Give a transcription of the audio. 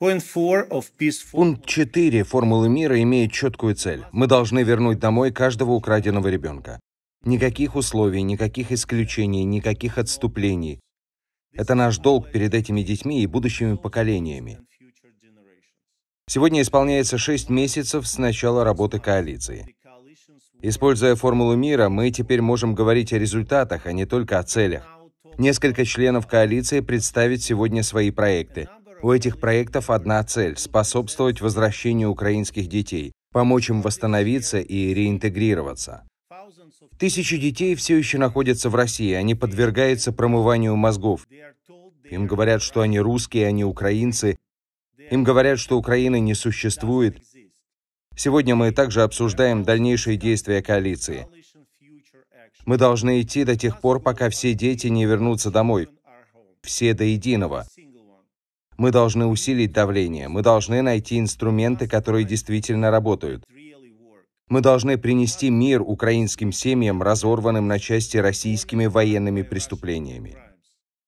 Пункт 4 формулы мира имеет четкую цель. Мы должны вернуть домой каждого украденного ребенка. Никаких условий, никаких исключений, никаких отступлений. Это наш долг перед этими детьми и будущими поколениями. Сегодня исполняется 6 месяцев с начала работы коалиции. Используя формулу мира, мы теперь можем говорить о результатах, а не только о целях. Несколько членов коалиции представят сегодня свои проекты. У этих проектов одна цель – способствовать возвращению украинских детей, помочь им восстановиться и реинтегрироваться. Тысячи детей все еще находятся в России, они подвергаются промыванию мозгов. Им говорят, что они русские, они а украинцы. Им говорят, что Украины не существует. Сегодня мы также обсуждаем дальнейшие действия коалиции. Мы должны идти до тех пор, пока все дети не вернутся домой. Все до единого. Мы должны усилить давление, мы должны найти инструменты, которые действительно работают. Мы должны принести мир украинским семьям, разорванным на части российскими военными преступлениями.